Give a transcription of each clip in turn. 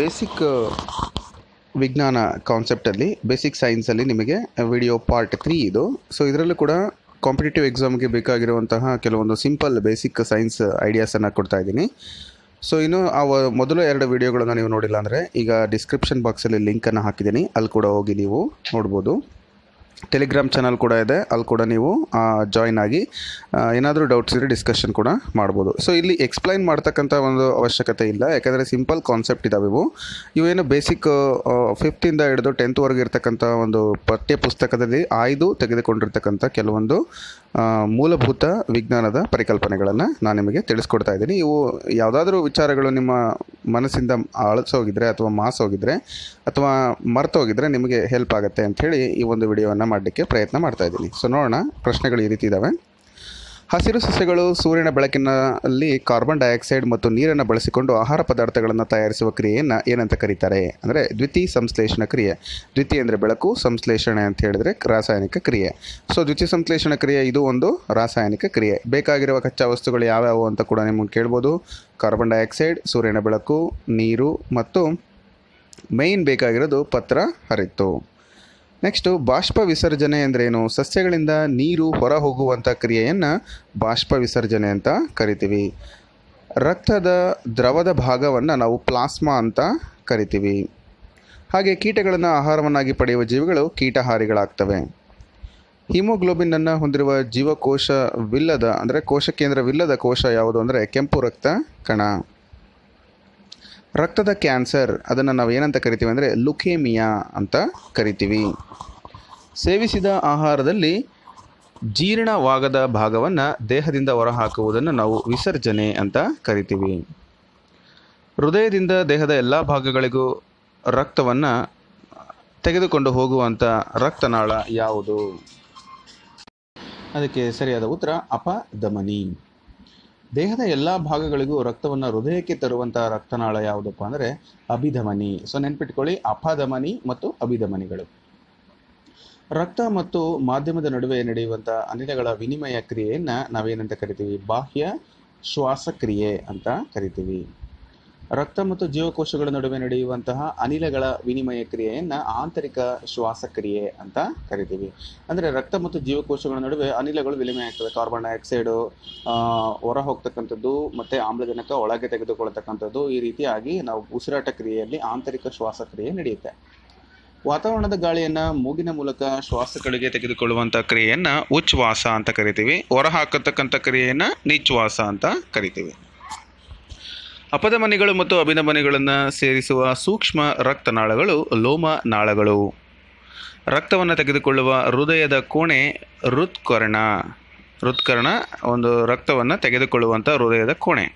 basic uh, ವಿಜ್ಞಾನ ಕಾನ್ಸೆಪ್ಟಲ್ಲಿ basic ಸೈನ್ಸಲ್ಲಿ ನಿಮಗೆ ವಿಡಿಯೋ ಪಾರ್ಟ್ ತ್ರೀ ಇದು ಸೊ ಇದರಲ್ಲೂ ಕೂಡ ಕಾಂಪಿಟೇಟಿವ್ ಎಕ್ಸಾಮ್ಗೆ ಬೇಕಾಗಿರುವಂತಹ ಕೆಲವೊಂದು ಸಿಂಪಲ್ ಬೇಸಿಕ್ ಸೈನ್ಸ್ ಐಡಿಯಾಸನ್ನು ಕೊಡ್ತಾ ಇದ್ದೀನಿ ಸೊ ಇನ್ನು ಆ ಮೊದಲು ಎರಡು ವಿಡಿಯೋಗಳನ್ನು ನೀವು ನೋಡಿಲ್ಲ ಅಂದರೆ ಈಗ ಡಿಸ್ಕ್ರಿಪ್ಷನ್ ಬಾಕ್ಸಲ್ಲಿ ಲಿಂಕನ್ನು ಹಾಕಿದ್ದೀನಿ ಅಲ್ಲಿ ಕೂಡ ಹೋಗಿ ನೀವು ನೋಡ್ಬೋದು ಟೆಲಿಗ್ರಾಮ್ ಚಾನಲ್ ಕೂಡ ಇದೆ ಅಲ್ಲಿ ಕೂಡ ನೀವು ಜಾಯ್ನ್ ಆಗಿ ಏನಾದರೂ ಡೌಟ್ಸ್ ಇದ್ದರೆ ಡಿಸ್ಕಷನ್ ಕೂಡ ಮಾಡ್ಬೋದು ಸೊ ಇಲ್ಲಿ ಎಕ್ಸ್ಪ್ಲೈನ್ ಮಾಡ್ತಕ್ಕಂಥ ಒಂದು ಅವಶ್ಯಕತೆ ಇಲ್ಲ ಯಾಕಂದರೆ ಸಿಂಪಲ್ ಕಾನ್ಸೆಪ್ಟ್ ಇದ್ದಾವೆ ಇವು ಇವೇನು ಬೇಸಿಕ್ ಫಿಫ್ತಿಂದ ಹಿಡಿದು ಟೆಂತ್ವರೆಗೆ ಇರ್ತಕ್ಕಂಥ ಒಂದು ಪಠ್ಯ ಪುಸ್ತಕದಲ್ಲಿ ಆಯ್ದು ತೆಗೆದುಕೊಂಡಿರ್ತಕ್ಕಂಥ ಕೆಲವೊಂದು ಮೂಲಭೂತ ವಿಜ್ಞಾನದ ಪರಿಕಲ್ಪನೆಗಳನ್ನು ನಾನು ನಿಮಗೆ ತಿಳಿಸ್ಕೊಡ್ತಾ ಇದ್ದೀನಿ ಇವು ಯಾವುದಾದ್ರೂ ವಿಚಾರಗಳು ನಿಮ್ಮ ಮನಸ್ಸಿಂದ ಅಳಿಸೋಗಿದ್ರೆ ಅಥವಾ ಮಾಸೋಗಿದ್ರೆ ಅಥವಾ ಮರ್ತೋಗಿದ್ರೆ ನಿಮಗೆ ಹೆಲ್ಪ್ ಆಗುತ್ತೆ ಅಂಥೇಳಿ ಈ ಒಂದು ವಿಡಿಯೋವನ್ನು ಮಾಡಲಿಕ್ಕೆ ಪ್ರಯತ್ನ ಮಾಡ್ತಾ ಇದ್ದೀನಿ ಸೊ ನೋಡೋಣ ಪ್ರಶ್ನೆಗಳು ಈ ರೀತಿ ಇದ್ದಾವೆ ಹಸಿರು ಸಸ್ಯಗಳು ಸೂರ್ಯನ ಬೆಳಕಿನಲ್ಲಿ ಕಾರ್ಬನ್ ಡೈಆಕ್ಸೈಡ್ ಮತ್ತು ನೀರನ್ನು ಬಳಸಿಕೊಂಡು ಆಹಾರ ಪದಾರ್ಥಗಳನ್ನು ತಯಾರಿಸುವ ಕ್ರಿಯೆಯನ್ನು ಏನಂತ ಕರೀತಾರೆ ಅಂದರೆ ದ್ವಿತಿ ಸಂಶ್ಲೇಷಣ ಕ್ರಿಯೆ ದ್ವಿತೀಯ ಅಂದರೆ ಬೆಳಕು ಸಂಶ್ಲೇಷಣೆ ಅಂತ ಹೇಳಿದರೆ ರಾಸಾಯನಿಕ ಕ್ರಿಯೆ ಸೊ ದ್ವಿತಿ ಸಂಶ್ಲೇಷಣ ಕ್ರಿಯೆ ಇದು ಒಂದು ರಾಸಾಯನಿಕ ಕ್ರಿಯೆ ಬೇಕಾಗಿರುವ ಕಚ್ಚಾ ವಸ್ತುಗಳು ಯಾವ್ಯಾವು ಅಂತ ಕೂಡ ನಿಮಗೆ ಕೇಳ್ಬೋದು ಕಾರ್ಬನ್ ಡೈಆಕ್ಸೈಡ್ ಸೂರ್ಯನ ಬೆಳಕು ನೀರು ಮತ್ತು ಮೇನ್ ಬೇಕಾಗಿರೋದು ಪತ್ರ ಹರಿತು ನೆಕ್ಸ್ಟು ಬಾಷ್ಪ ವಿಸರ್ಜನೆ ಅಂದ್ರೇನು ಸಸ್ಯಗಳಿಂದ ನೀರು ಹೊರ ಹೋಗುವಂಥ ಕ್ರಿಯೆಯನ್ನು ಬಾಷ್ಪ ವಿಸರ್ಜನೆ ಅಂತ ಕರಿತೀವಿ ರಕ್ತದ ದ್ರವದ ಭಾಗವನ್ನು ನಾವು ಪ್ಲಾಸ್ಮಾ ಅಂತ ಕರಿತೀವಿ ಹಾಗೆ ಕೀಟಗಳನ್ನು ಆಹಾರವನ್ನಾಗಿ ಪಡೆಯುವ ಜೀವಿಗಳು ಕೀಟಹಾರಿಗಳಾಗ್ತವೆ ಹಿಮೋಗ್ಲೋಬಿನ್ನನ್ನು ಹೊಂದಿರುವ ಜೀವಕೋಶವಿಲ್ಲದ ಅಂದರೆ ಕೋಶಕೇಂದ್ರವಿಲ್ಲದ ಕೋಶ ಯಾವುದು ಅಂದರೆ ಕೆಂಪು ರಕ್ತ ಕಣ ರಕ್ತದ ಕ್ಯಾನ್ಸರ್ ಅದನ್ನು ನಾವು ಏನಂತ ಕರಿತೀವಿ ಅಂದರೆ ಲುಕೇಮಿಯಾ ಅಂತ ಕರಿತೀವಿ ಸೇವಿಸಿದ ಆಹಾರದಲ್ಲಿ ಜೀರ್ಣವಾಗದ ಭಾಗವನ್ನು ದೇಹದಿಂದ ಹೊರಹಾಕುವುದನ್ನು ನಾವು ವಿಸರ್ಜನೆ ಅಂತ ಕರಿತೀವಿ ಹೃದಯದಿಂದ ದೇಹದ ಎಲ್ಲ ಭಾಗಗಳಿಗೂ ರಕ್ತವನ್ನು ತೆಗೆದುಕೊಂಡು ಹೋಗುವಂಥ ರಕ್ತನಾಳ ಯಾವುದು ಅದಕ್ಕೆ ಸರಿಯಾದ ಉತ್ತರ ಅಪಧಮನಿ ದೇಹದ ಎಲ್ಲ ಭಾಗಗಳಿಗೂ ರಕ್ತವನ್ನು ಹೃದಯಕ್ಕೆ ತರುವಂತಹ ರಕ್ತನಾಳ ಯಾವುದಪ್ಪ ಅಂದರೆ ಅಭಿಧಮನಿ ಸೊ ನೆನ್ಪಿಟ್ಕೊಳ್ಳಿ ಅಪಧಮನಿ ಮತ್ತು ಅಭಿಧಮನಿಗಳು ರಕ್ತ ಮತ್ತು ಮಾಧ್ಯಮದ ನಡುವೆ ನಡೆಯುವಂತಹ ಅನಿಲಗಳ ವಿನಿಮಯ ಕ್ರಿಯೆಯನ್ನು ನಾವೇನಂತ ಕರಿತೀವಿ ಬಾಹ್ಯ ಶ್ವಾಸಕ್ರಿಯೆ ಅಂತ ಕರಿತೀವಿ ರಕ್ತ ಮತ್ತು ಜೀವಕೋಶಗಳ ನಡುವೆ ನಡೆಯುವಂತಹ ಅನಿಲಗಳ ವಿನಿಮಯ ಕ್ರಿಯೆಯನ್ನು ಆಂತರಿಕ ಶ್ವಾಸಕ್ರಿಯೆ ಅಂತ ಕರಿತೀವಿ ಅಂದರೆ ರಕ್ತ ಮತ್ತು ಜೀವಕೋಶಗಳ ನಡುವೆ ಅನಿಲಗಳು ವಿನಿಮಯ ಆಗ್ತದೆ ಕಾರ್ಬನ್ ಡೈಆಕ್ಸೈಡು ಹೊರ ಹೋಗ್ತಕ್ಕಂಥದ್ದು ಮತ್ತು ಆಮ್ಲಜನಕ ಒಳಗೆ ತೆಗೆದುಕೊಳ್ತಕ್ಕಂಥದ್ದು ಈ ರೀತಿಯಾಗಿ ನಾವು ಉಸಿರಾಟ ಕ್ರಿಯೆಯಲ್ಲಿ ಆಂತರಿಕ ಶ್ವಾಸಕ್ರಿಯೆ ನಡೆಯುತ್ತೆ ವಾತಾವರಣದ ಗಾಳಿಯನ್ನು ಮೂಗಿನ ಮೂಲಕ ಶ್ವಾಸಗಳಿಗೆ ತೆಗೆದುಕೊಳ್ಳುವಂಥ ಕ್ರಿಯೆಯನ್ನು ಉಚ್ಛ್ವಾಸ ಅಂತ ಕರಿತೀವಿ ಹೊರ ಹಾಕತಕ್ಕಂಥ ಕ್ರಿಯೆಯನ್ನು ನಿಚ್ವಾಸ ಅಂತ ಕರಿತೀವಿ ಅಪಧಮನಿಗಳು ಮತ್ತು ಅಭಿನಮನಿಗಳನ್ನು ಸೇರಿಸುವ ಸೂಕ್ಷ್ಮ ರಕ್ತನಾಳಗಳು ಲೋಮ ನಾಳಗಳು ರಕ್ತವನ್ನು ತೆಗೆದುಕೊಳ್ಳುವ ಹೃದಯದ ಕೋಣೆ ಹೃತ್ಕರ್ಣ ಹೃತ್ಕರ್ಣ ಒಂದು ರಕ್ತವನ್ನು ತೆಗೆದುಕೊಳ್ಳುವಂಥ ಹೃದಯದ ಕೋಣೆ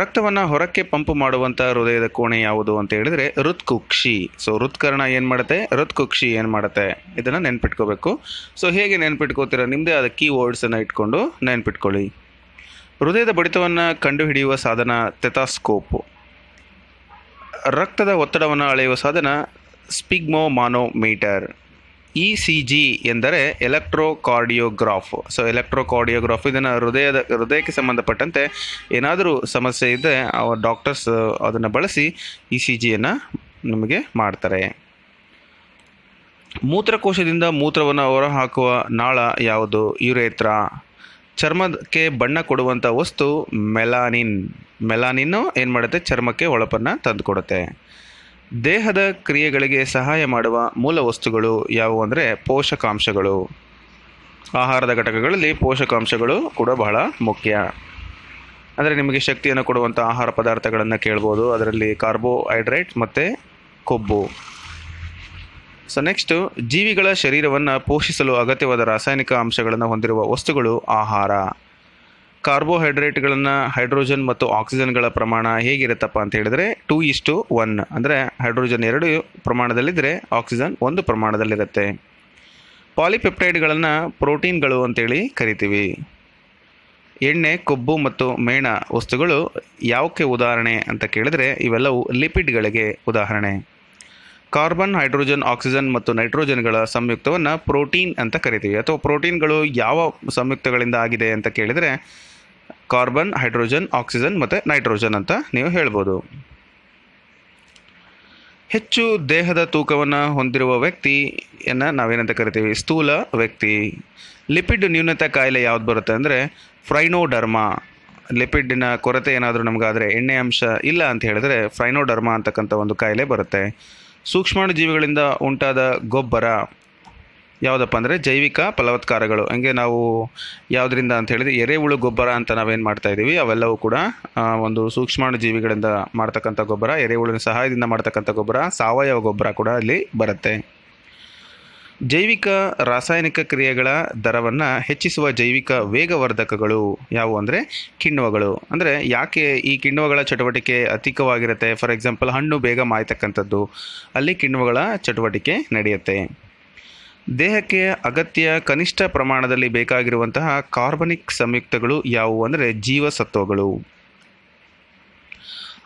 ರಕ್ತವನ್ನು ಹೊರಕ್ಕೆ ಪಂಪ್ ಮಾಡುವಂಥ ಹೃದಯದ ಕೋಣೆ ಯಾವುದು ಅಂತ ಹೇಳಿದರೆ ಹೃತ್ಕುಕ್ಷಿ ಸೊ ಹೃತ್ಕರ್ಣ ಏನು ಮಾಡುತ್ತೆ ಹೃತ್ಕುಕ್ಷಿ ಏನು ಮಾಡುತ್ತೆ ಇದನ್ನು ನೆನ್ಪಿಟ್ಕೋಬೇಕು ಸೊ ಹೇಗೆ ನೆನ್ಪಿಟ್ಕೋತೀರ ನಿಮ್ಮದೇ ಆದ ವರ್ಡ್ಸನ್ನು ಇಟ್ಕೊಂಡು ನೆನ್ಪಿಟ್ಕೊಳ್ಳಿ ಹೃದಯದ ಬಡಿತವನ್ನು ಕಂಡುಹಿಡಿಯುವ ಸಾಧನ ತೆಥಾಸ್ಕೋಪ್ ರಕ್ತದ ಒತ್ತಡವನ್ನು ಅಳೆಯುವ ಸಾಧನ ಮಾನೋಮೀಟರ್ ಇ ಸಿ ಜಿ ಎಂದರೆ ಎಲೆಕ್ಟ್ರೋಕಾರ್ಡಿಯೋಗ್ರಾಫ್ ಸೊ ಎಲೆಕ್ಟ್ರೋಕಾರ್ಡಿಯೋಗ್ರಾಫ್ ಇದನ್ನು ಹೃದಯದ ಹೃದಯಕ್ಕೆ ಸಂಬಂಧಪಟ್ಟಂತೆ ಏನಾದರೂ ಸಮಸ್ಯೆ ಇದ್ದರೆ ಆ ಡಾಕ್ಟರ್ಸ್ uh, ಅದನ್ನು ಬಳಸಿ ಇ ಸಿ ಜಿಯನ್ನು ನಮಗೆ ಮಾಡ್ತಾರೆ ಮೂತ್ರಕೋಶದಿಂದ ಮೂತ್ರವನ್ನು ಹೊರಹಾಕುವ ನಾಳ ಯಾವುದು ಯುರೇತ್ರ ಚರ್ಮಕ್ಕೆ ಬಣ್ಣ ಕೊಡುವಂಥ ವಸ್ತು ಮೆಲಾನಿನ್ ಮೆಲಾನಿನ್ನು ಏನು ಮಾಡುತ್ತೆ ಚರ್ಮಕ್ಕೆ ಒಳಪನ್ನು ತಂದುಕೊಡುತ್ತೆ ದೇಹದ ಕ್ರಿಯೆಗಳಿಗೆ ಸಹಾಯ ಮಾಡುವ ಮೂಲ ವಸ್ತುಗಳು ಯಾವುವು ಅಂದರೆ ಪೋಷಕಾಂಶಗಳು ಆಹಾರದ ಘಟಕಗಳಲ್ಲಿ ಪೋಷಕಾಂಶಗಳು ಕೂಡ ಬಹಳ ಮುಖ್ಯ ಅಂದರೆ ನಿಮಗೆ ಶಕ್ತಿಯನ್ನು ಕೊಡುವಂಥ ಆಹಾರ ಪದಾರ್ಥಗಳನ್ನು ಕೇಳ್ಬೋದು ಅದರಲ್ಲಿ ಕಾರ್ಬೋಹೈಡ್ರೇಟ್ ಮತ್ತು ಕೊಬ್ಬು ಸೊ ನೆಕ್ಸ್ಟು ಜೀವಿಗಳ ಶರೀರವನ್ನು ಪೋಷಿಸಲು ಅಗತ್ಯವಾದ ರಾಸಾಯನಿಕ ಅಂಶಗಳನ್ನು ಹೊಂದಿರುವ ವಸ್ತುಗಳು ಆಹಾರ ಕಾರ್ಬೋಹೈಡ್ರೇಟ್ಗಳನ್ನು ಹೈಡ್ರೋಜನ್ ಮತ್ತು ಆಕ್ಸಿಜನ್ಗಳ ಪ್ರಮಾಣ ಹೇಗಿರುತ್ತಪ್ಪ ಅಂತ ಹೇಳಿದರೆ ಟೂ ಇಷ್ಟು ಒನ್ ಅಂದರೆ ಹೈಡ್ರೋಜನ್ ಎರಡು ಪ್ರಮಾಣದಲ್ಲಿದ್ದರೆ ಆಕ್ಸಿಜನ್ ಒಂದು ಪ್ರಮಾಣದಲ್ಲಿರುತ್ತೆ ಪಾಲಿಪೆಪ್ಟೈಡ್ಗಳನ್ನು ಪ್ರೋಟೀನ್ಗಳು ಅಂತೇಳಿ ಕರಿತೀವಿ ಎಣ್ಣೆ ಕೊಬ್ಬು ಮತ್ತು ಮೇಣ ವಸ್ತುಗಳು ಯಾವಕ್ಕೆ ಉದಾಹರಣೆ ಅಂತ ಕೇಳಿದರೆ ಇವೆಲ್ಲವೂ ಲಿಪಿಡ್ಗಳಿಗೆ ಉದಾಹರಣೆ ಕಾರ್ಬನ್ ಹೈಡ್ರೋಜನ್ ಆಕ್ಸಿಜನ್ ಮತ್ತು ನೈಟ್ರೋಜನ್ಗಳ ಸಂಯುಕ್ತವನ್ನು ಪ್ರೋಟೀನ್ ಅಂತ ಕರಿತೀವಿ ಅಥವಾ ಪ್ರೋಟೀನ್ಗಳು ಯಾವ ಸಂಯುಕ್ತಗಳಿಂದ ಆಗಿದೆ ಅಂತ ಕೇಳಿದರೆ ಕಾರ್ಬನ್ ಹೈಡ್ರೋಜನ್ ಆಕ್ಸಿಜನ್ ಮತ್ತು ನೈಟ್ರೋಜನ್ ಅಂತ ನೀವು ಹೇಳ್ಬೋದು ಹೆಚ್ಚು ದೇಹದ ತೂಕವನ್ನು ಹೊಂದಿರುವ ವ್ಯಕ್ತಿಯನ್ನು ನಾವೇನಂತ ಕರಿತೀವಿ ಸ್ಥೂಲ ವ್ಯಕ್ತಿ ಲಿಪಿಡ್ ನ್ಯೂನತೆ ಕಾಯಿಲೆ ಯಾವ್ದು ಬರುತ್ತೆ ಅಂದರೆ ಫ್ರೈನೋಡರ್ಮ ಲಿಪಿಡ್ನ ಕೊರತೆ ಏನಾದರೂ ನಮಗಾದರೆ ಎಣ್ಣೆ ಅಂಶ ಇಲ್ಲ ಅಂತ ಹೇಳಿದ್ರೆ ಫ್ರೈನೋಡರ್ಮ ಅಂತಕ್ಕಂಥ ಒಂದು ಕಾಯಿಲೆ ಬರುತ್ತೆ ಸೂಕ್ಷ್ಮಾಣು ಜೀವಿಗಳಿಂದ ಉಂಟಾದ ಗೊಬ್ಬರ ಯಾವುದಪ್ಪ ಅಂದರೆ ಜೈವಿಕ ಫಲವತ್ಕಾರಗಳು ಹಂಗೆ ನಾವು ಯಾವುದರಿಂದ ಅಂತ ಹೇಳಿದ್ರೆ ಎರೆಹುಳು ಗೊಬ್ಬರ ಅಂತ ನಾವೇನು ಮಾಡ್ತಾ ಇದ್ದೀವಿ ಅವೆಲ್ಲವೂ ಕೂಡ ಒಂದು ಸೂಕ್ಷ್ಮಾಣು ಜೀವಿಗಳಿಂದ ಮಾಡ್ತಕ್ಕಂಥ ಗೊಬ್ಬರ ಎರೆಹುಳಿನ ಸಹಾಯದಿಂದ ಮಾಡ್ತಕ್ಕಂಥ ಗೊಬ್ಬರ ಸಾವಯವ ಗೊಬ್ಬರ ಕೂಡ ಅಲ್ಲಿ ಬರುತ್ತೆ ಜೈವಿಕ ರಾಸಾಯನಿಕ ಕ್ರಿಯೆಗಳ ದರವನ್ನು ಹೆಚ್ಚಿಸುವ ಜೈವಿಕ ವೇಗವರ್ಧಕಗಳು ಯಾವುವು ಅಂದರೆ ಕಿಣ್ವಗಳು ಅಂದರೆ ಯಾಕೆ ಈ ಕಿಣ್ವಗಳ ಚಟುವಟಿಕೆ ಅಧಿಕವಾಗಿರುತ್ತೆ ಫಾರ್ ಎಕ್ಸಾಂಪಲ್ ಹಣ್ಣು ಬೇಗ ಮಾಯ್ತಕ್ಕಂಥದ್ದು ಅಲ್ಲಿ ಕಿಣ್ವಗಳ ಚಟುವಟಿಕೆ ನಡೆಯುತ್ತೆ ದೇಹಕ್ಕೆ ಅಗತ್ಯ ಕನಿಷ್ಠ ಪ್ರಮಾಣದಲ್ಲಿ ಬೇಕಾಗಿರುವಂತಹ ಕಾರ್ಬನಿಕ್ ಸಂಯುಕ್ತಗಳು ಯಾವುವು ಅಂದರೆ ಜೀವಸತ್ವಗಳು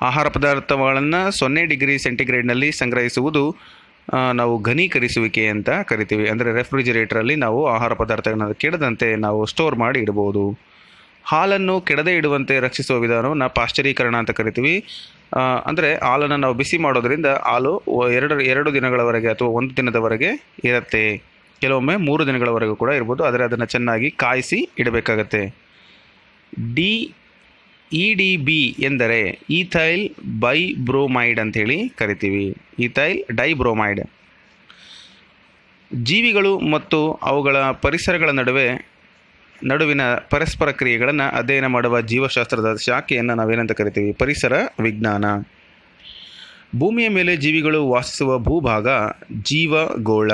ಆಹಾರ ಪದಾರ್ಥಗಳನ್ನು ಸೊನ್ನೆ ಡಿಗ್ರಿ ಸೆಂಟಿಗ್ರೇಡ್ನಲ್ಲಿ ಸಂಗ್ರಹಿಸುವುದು ನಾವು ಘನೀಕರಿಸುವಿಕೆ ಅಂತ ಕರಿತೀವಿ ಅಂದರೆ ರೆಫ್ರಿಜಿರೇಟರಲ್ಲಿ ನಾವು ಆಹಾರ ಪದಾರ್ಥಗಳನ್ನು ಕೆಡದಂತೆ ನಾವು ಸ್ಟೋರ್ ಮಾಡಿ ಇಡಬಹುದು ಹಾಲನ್ನು ಕೆಡದೆ ಇಡುವಂತೆ ರಕ್ಷಿಸುವ ವಿಧಾನವನ್ನು ಪಾಶ್ಚರೀಕರಣ ಅಂತ ಕರಿತೀವಿ ಅಂದರೆ ಹಾಲನ್ನು ನಾವು ಬಿಸಿ ಮಾಡೋದರಿಂದ ಹಾಲು ಎರಡು ಎರಡು ದಿನಗಳವರೆಗೆ ಅಥವಾ ಒಂದು ದಿನದವರೆಗೆ ಇರುತ್ತೆ ಕೆಲವೊಮ್ಮೆ ಮೂರು ದಿನಗಳವರೆಗೂ ಕೂಡ ಇರ್ಬೋದು ಆದರೆ ಅದನ್ನು ಚೆನ್ನಾಗಿ ಕಾಯಿಸಿ ಇಡಬೇಕಾಗತ್ತೆ ಡಿ ಇ ಡಿ ಬಿ ಎಂದರೆ ಈಥೈಲ್ ಬೈಬ್ರೋಮೈಡ್ ಅಂಥೇಳಿ ಕರಿತೀವಿ ಈಥೈಲ್ ಡೈಬ್ರೋಮೈಡ್ ಜೀವಿಗಳು ಮತ್ತು ಅವುಗಳ ಪರಿಸರಗಳ ನಡುವೆ ನಡುವಿನ ಪರಸ್ಪರ ಕ್ರಿಯೆಗಳನ್ನು ಅಧ್ಯಯನ ಮಾಡುವ ಜೀವಶಾಸ್ತ್ರದ ಶಾಖೆಯನ್ನು ನಾವೇನಂತ ಕರಿತೀವಿ ಪರಿಸರ ವಿಜ್ಞಾನ ಭೂಮಿಯ ಮೇಲೆ ಜೀವಿಗಳು ವಾಸಿಸುವ ಭೂಭಾಗ ಜೀವಗೋಳ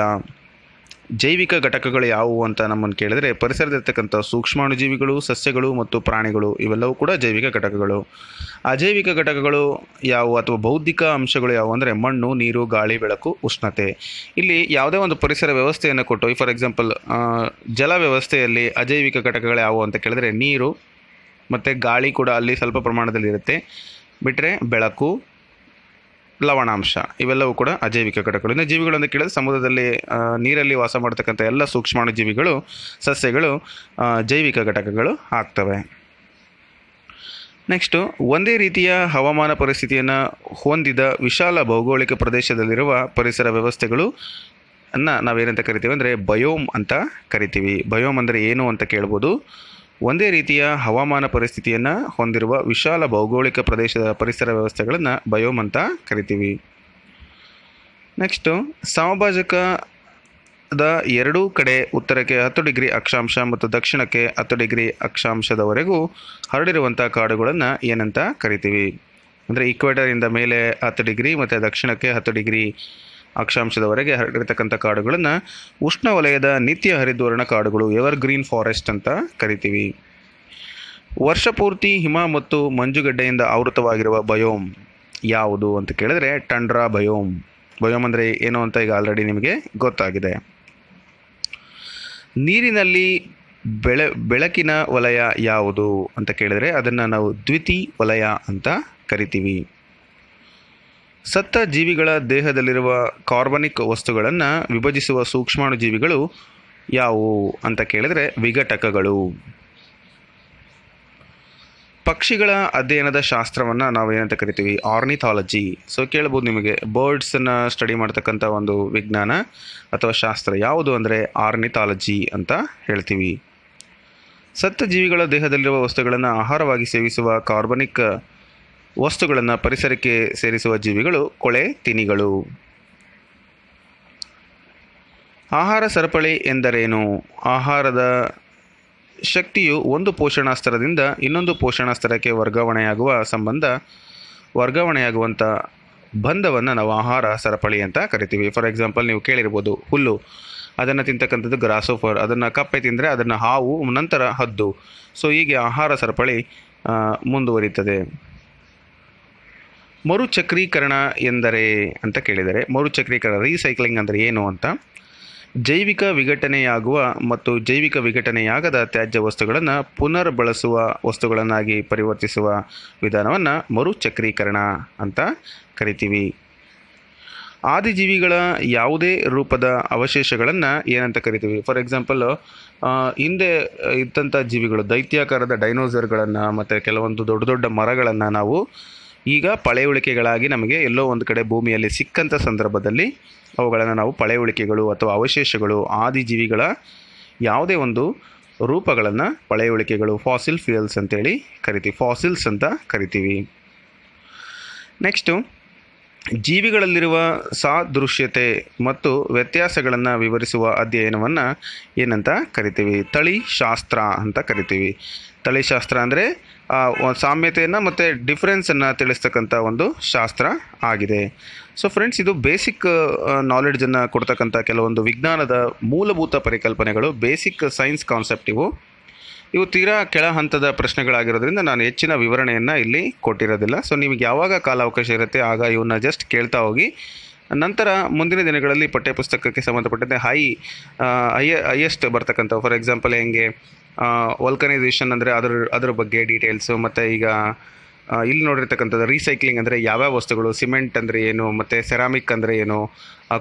ಜೈವಿಕ ಘಟಕಗಳು ಯಾವುವು ಅಂತ ನಮ್ಮನ್ನು ಕೇಳಿದರೆ ಪರಿಸರದಲ್ಲಿರ್ತಕ್ಕಂಥ ಸೂಕ್ಷ್ಮಾಣುಜೀವಿಗಳು ಸಸ್ಯಗಳು ಮತ್ತು ಪ್ರಾಣಿಗಳು ಇವೆಲ್ಲವೂ ಕೂಡ ಜೈವಿಕ ಘಟಕಗಳು ಅಜೈವಿಕ ಘಟಕಗಳು ಯಾವುವು ಅಥವಾ ಬೌದ್ಧಿಕ ಅಂಶಗಳು ಯಾವುವು ಅಂದರೆ ಮಣ್ಣು ನೀರು ಗಾಳಿ ಬೆಳಕು ಉಷ್ಣತೆ ಇಲ್ಲಿ ಯಾವುದೇ ಒಂದು ಪರಿಸರ ವ್ಯವಸ್ಥೆಯನ್ನು ಕೊಟ್ಟು ಫಾರ್ ಎಕ್ಸಾಂಪಲ್ ಜಲ ವ್ಯವಸ್ಥೆಯಲ್ಲಿ ಅಜೈವಿಕ ಘಟಕಗಳು ಯಾವುವು ಅಂತ ಕೇಳಿದರೆ ನೀರು ಮತ್ತು ಗಾಳಿ ಕೂಡ ಅಲ್ಲಿ ಸ್ವಲ್ಪ ಪ್ರಮಾಣದಲ್ಲಿ ಇರುತ್ತೆ ಬಿಟ್ಟರೆ ಬೆಳಕು ಲವಣಾಂಶ ಇವೆಲ್ಲವೂ ಕೂಡ ಅಜೈವಿಕ ಘಟಕಗಳು ಜೀವಿಗಳು ಅಂತ ಕೇಳಿದ್ರೆ ಸಮುದ್ರದಲ್ಲಿ ನೀರಲ್ಲಿ ವಾಸ ಮಾಡತಕ್ಕಂಥ ಎಲ್ಲ ಸೂಕ್ಷ್ಮಾಣು ಜೀವಿಗಳು ಸಸ್ಯಗಳು ಜೈವಿಕ ಘಟಕಗಳು ಆಗ್ತವೆ ನೆಕ್ಸ್ಟು ಒಂದೇ ರೀತಿಯ ಹವಾಮಾನ ಪರಿಸ್ಥಿತಿಯನ್ನು ಹೊಂದಿದ ವಿಶಾಲ ಭೌಗೋಳಿಕ ಪ್ರದೇಶದಲ್ಲಿರುವ ಪರಿಸರ ವ್ಯವಸ್ಥೆಗಳು ಅನ್ನು ನಾವೇನಂತ ಕರಿತೀವಿ ಅಂದರೆ ಬಯೋಮ್ ಅಂತ ಕರಿತೀವಿ ಬಯೋಮ್ ಅಂದರೆ ಏನು ಅಂತ ಕೇಳ್ಬೋದು ಒಂದೇ ರೀತಿಯ ಹವಾಮಾನ ಪರಿಸ್ಥಿತಿಯನ್ನು ಹೊಂದಿರುವ ವಿಶಾಲ ಭೌಗೋಳಿಕ ಪ್ರದೇಶದ ಪರಿಸರ ವ್ಯವಸ್ಥೆಗಳನ್ನು ಬಯೋಮ್ ಅಂತ ಕರಿತೀವಿ ನೆಕ್ಸ್ಟು ಸಮಭಾಜಕದ ಎರಡೂ ಕಡೆ ಉತ್ತರಕ್ಕೆ ಹತ್ತು ಡಿಗ್ರಿ ಅಕ್ಷಾಂಶ ಮತ್ತು ದಕ್ಷಿಣಕ್ಕೆ ಹತ್ತು ಡಿಗ್ರಿ ಅಕ್ಷಾಂಶದವರೆಗೂ ಹರಡಿರುವಂಥ ಕಾಡುಗಳನ್ನು ಏನಂತ ಕರಿತೀವಿ ಅಂದರೆ ಇಕ್ವೇಟರಿಂದ ಮೇಲೆ ಹತ್ತು ಡಿಗ್ರಿ ಮತ್ತು ದಕ್ಷಿಣಕ್ಕೆ ಹತ್ತು ಡಿಗ್ರಿ ಅಕ್ಷಾಂಶದವರೆಗೆ ಹರಡಿರ್ತಕ್ಕಂಥ ಕಾಡುಗಳನ್ನು ಉಷ್ಣವಲಯದ ನಿತ್ಯ ಹರಿದ್ವರ್ಣ ಕಾಡುಗಳು ಎವರ್ ಗ್ರೀನ್ ಫಾರೆಸ್ಟ್ ಅಂತ ಕರಿತೀವಿ ವರ್ಷಪೂರ್ತಿ ಹಿಮ ಮತ್ತು ಮಂಜುಗಡ್ಡೆಯಿಂದ ಆವೃತವಾಗಿರುವ ಬಯೋಮ್ ಯಾವುದು ಅಂತ ಕೇಳಿದ್ರೆ ಟಂಡ್ರಾ ಬಯೋಮ್ ಬಯೋಮ್ ಅಂದರೆ ಏನು ಅಂತ ಈಗ ಆಲ್ರೆಡಿ ನಿಮಗೆ ಗೊತ್ತಾಗಿದೆ ನೀರಿನಲ್ಲಿ ಬೆಳೆ ಬೆಳಕಿನ ವಲಯ ಯಾವುದು ಅಂತ ಕೇಳಿದರೆ ಅದನ್ನು ನಾವು ದ್ವಿತಿ ವಲಯ ಅಂತ ಕರಿತೀವಿ ಸತ್ತ ಜೀವಿಗಳ ದೇಹದಲ್ಲಿರುವ ಕಾರ್ಬನಿಕ್ ವಸ್ತುಗಳನ್ನು ವಿಭಜಿಸುವ ಸೂಕ್ಷ್ಮಾಣು ಜೀವಿಗಳು ಯಾವುವು ಅಂತ ಕೇಳಿದರೆ ವಿಘಟಕಗಳು ಪಕ್ಷಿಗಳ ಅಧ್ಯಯನದ ಶಾಸ್ತ್ರವನ್ನು ನಾವು ಏನಂತ ಕರಿತೀವಿ ಆರ್ನಿಥಾಲಜಿ ಸೊ ಕೇಳ್ಬೋದು ನಿಮಗೆ ಬರ್ಡ್ಸನ್ನು ಸ್ಟಡಿ ಮಾಡ್ತಕ್ಕಂಥ ಒಂದು ವಿಜ್ಞಾನ ಅಥವಾ ಶಾಸ್ತ್ರ ಯಾವುದು ಅಂದರೆ ಆರ್ನಿಥಾಲಜಿ ಅಂತ ಹೇಳ್ತೀವಿ ಸತ್ತ ಜೀವಿಗಳ ದೇಹದಲ್ಲಿರುವ ವಸ್ತುಗಳನ್ನು ಆಹಾರವಾಗಿ ಸೇವಿಸುವ ಕಾರ್ಬನಿಕ್ ವಸ್ತುಗಳನ್ನು ಪರಿಸರಕ್ಕೆ ಸೇರಿಸುವ ಜೀವಿಗಳು ಕೊಳೆ ತಿನಿಗಳು ಆಹಾರ ಸರಪಳಿ ಎಂದರೇನು ಆಹಾರದ ಶಕ್ತಿಯು ಒಂದು ಪೋಷಣಾಸ್ತ್ರದಿಂದ ಇನ್ನೊಂದು ಪೋಷಣಾಸ್ತ್ರಕ್ಕೆ ವರ್ಗಾವಣೆಯಾಗುವ ಸಂಬಂಧ ವರ್ಗಾವಣೆಯಾಗುವಂಥ ಬಂಧವನ್ನು ನಾವು ಆಹಾರ ಸರಪಳಿ ಅಂತ ಕರಿತೀವಿ ಫಾರ್ ಎಕ್ಸಾಂಪಲ್ ನೀವು ಕೇಳಿರ್ಬೋದು ಹುಲ್ಲು ಅದನ್ನು ತಿಂತಕ್ಕಂಥದ್ದು ಗ್ರಾಸೋಫರ್ ಅದನ್ನು ಕಪ್ಪೆ ತಿಂದರೆ ಅದನ್ನು ಹಾವು ನಂತರ ಹದ್ದು ಸೊ ಹೀಗೆ ಆಹಾರ ಸರಪಳಿ ಮುಂದುವರಿತದೆ ಮರುಚಕ್ರೀಕರಣ ಎಂದರೆ ಅಂತ ಕೇಳಿದರೆ ಮರುಚಕ್ರೀಕರಣ ರೀಸೈಕ್ಲಿಂಗ್ ಅಂದರೆ ಏನು ಅಂತ ಜೈವಿಕ ವಿಘಟನೆಯಾಗುವ ಮತ್ತು ಜೈವಿಕ ವಿಘಟನೆಯಾಗದ ತ್ಯಾಜ್ಯ ವಸ್ತುಗಳನ್ನು ಪುನರ್ ಬಳಸುವ ವಸ್ತುಗಳನ್ನಾಗಿ ಪರಿವರ್ತಿಸುವ ವಿಧಾನವನ್ನು ಮರುಚಕ್ರೀಕರಣ ಅಂತ ಕರಿತೀವಿ ಆದಿಜೀವಿಗಳ ಯಾವುದೇ ರೂಪದ ಅವಶೇಷಗಳನ್ನು ಏನಂತ ಕರಿತೀವಿ ಫಾರ್ ಎಕ್ಸಾಂಪಲ್ ಹಿಂದೆ ಇದ್ದಂಥ ಜೀವಿಗಳು ದೈತ್ಯಾಕಾರದ ಡೈನೋಸರ್ಗಳನ್ನು ಮತ್ತು ಕೆಲವೊಂದು ದೊಡ್ಡ ದೊಡ್ಡ ಮರಗಳನ್ನು ನಾವು ಈಗ ಪಳೆಯುಳಿಕೆಗಳಾಗಿ ನಮಗೆ ಎಲ್ಲೋ ಒಂದು ಕಡೆ ಭೂಮಿಯಲ್ಲಿ ಸಿಕ್ಕಂಥ ಸಂದರ್ಭದಲ್ಲಿ ಅವುಗಳನ್ನು ನಾವು ಪಳೆಯುಳಿಕೆಗಳು ಅಥವಾ ಅವಶೇಷಗಳು ಆದಿಜೀವಿಗಳ ಯಾವುದೇ ಒಂದು ರೂಪಗಳನ್ನು ಪಳೆಯುಳಿಕೆಗಳು ಫಾಸಿಲ್ ಫ್ಯೂಯಲ್ಸ್ ಅಂತೇಳಿ ಕರಿತೀವಿ ಫಾಸಿಲ್ಸ್ ಅಂತ ಕರಿತೀವಿ ನೆಕ್ಸ್ಟು ಜೀವಿಗಳಲ್ಲಿರುವ ಸಾದೃಶ್ಯತೆ ಮತ್ತು ವ್ಯತ್ಯಾಸಗಳನ್ನು ವಿವರಿಸುವ ಅಧ್ಯಯನವನ್ನು ಏನಂತ ಕರಿತೀವಿ ತಳಿ ಶಾಸ್ತ್ರ ಅಂತ ಕರಿತೀವಿ ತಳಿಶಾಸ್ತ್ರ ಅಂದರೆ ಸಾಮ್ಯತೆಯನ್ನು ಮತ್ತು ಡಿಫ್ರೆನ್ಸನ್ನು ತಿಳಿಸ್ತಕ್ಕಂಥ ಒಂದು ಶಾಸ್ತ್ರ ಆಗಿದೆ ಸೊ ಫ್ರೆಂಡ್ಸ್ ಇದು ಬೇಸಿಕ್ ನಾಲೆಡ್ಜನ್ನು ಕೊಡ್ತಕ್ಕಂಥ ಕೆಲವೊಂದು ವಿಜ್ಞಾನದ ಮೂಲಭೂತ ಪರಿಕಲ್ಪನೆಗಳು ಬೇಸಿಕ್ ಸೈನ್ಸ್ ಕಾನ್ಸೆಪ್ಟ್ ಇವು ಇವು ತೀರಾ ಕೆಳ ಹಂತದ ಪ್ರಶ್ನೆಗಳಾಗಿರೋದ್ರಿಂದ ನಾನು ಹೆಚ್ಚಿನ ವಿವರಣೆಯನ್ನು ಇಲ್ಲಿ ಕೊಟ್ಟಿರೋದಿಲ್ಲ ಸೊ ನಿಮಗೆ ಯಾವಾಗ ಕಾಲಾವಕಾಶ ಇರುತ್ತೆ ಆಗ ಇವನ್ನ ಜಸ್ಟ್ ಕೇಳ್ತಾ ಹೋಗಿ ನಂತರ ಮುಂದಿನ ದಿನಗಳಲ್ಲಿ ಪಠ್ಯಪುಸ್ತಕಕ್ಕೆ ಸಂಬಂಧಪಟ್ಟಂತೆ ಹೈ ಹೈಯ ಹೈಯೆಸ್ಟ್ ಬರ್ತಕ್ಕಂಥ ಫಾರ್ ಎಕ್ಸಾಂಪಲ್ ಹೆಂಗೆ ವಲ್ಕನೈಸೇಷನ್ ಅಂದರೆ ಅದ್ರ ಅದ್ರ ಬಗ್ಗೆ ಡೀಟೇಲ್ಸು ಮತ್ತು ಈಗ ಇಲ್ಲಿ ನೋಡಿರ್ತಕ್ಕಂಥದ್ದು ರೀಸೈಕ್ಲಿಂಗ್ ಅಂದರೆ ಯಾವ್ಯಾವ ವಸ್ತುಗಳು ಸಿಮೆಂಟ್ ಅಂದರೆ ಏನು ಮತ್ತು ಸೆರಾಮಿಕ್ ಅಂದರೆ ಏನು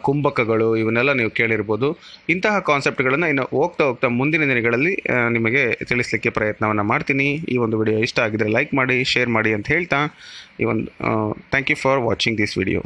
ಕುಂಭಕಗಳು ಇವನ್ನೆಲ್ಲ ನೀವು ಕೇಳಿರ್ಬೋದು ಇಂತಹ ಕಾನ್ಸೆಪ್ಟ್ಗಳನ್ನು ಇನ್ನು ಹೋಗ್ತಾ ಹೋಗ್ತಾ ಮುಂದಿನ ದಿನಗಳಲ್ಲಿ ನಿಮಗೆ ತಿಳಿಸಲಿಕ್ಕೆ ಪ್ರಯತ್ನವನ್ನು ಮಾಡ್ತೀನಿ ಈ ಒಂದು ವಿಡಿಯೋ ಇಷ್ಟ ಆಗಿದರೆ ಲೈಕ್ ಮಾಡಿ ಶೇರ್ ಮಾಡಿ ಅಂತ ಹೇಳ್ತಾ ಈ ಒಂದು thank you for watching this video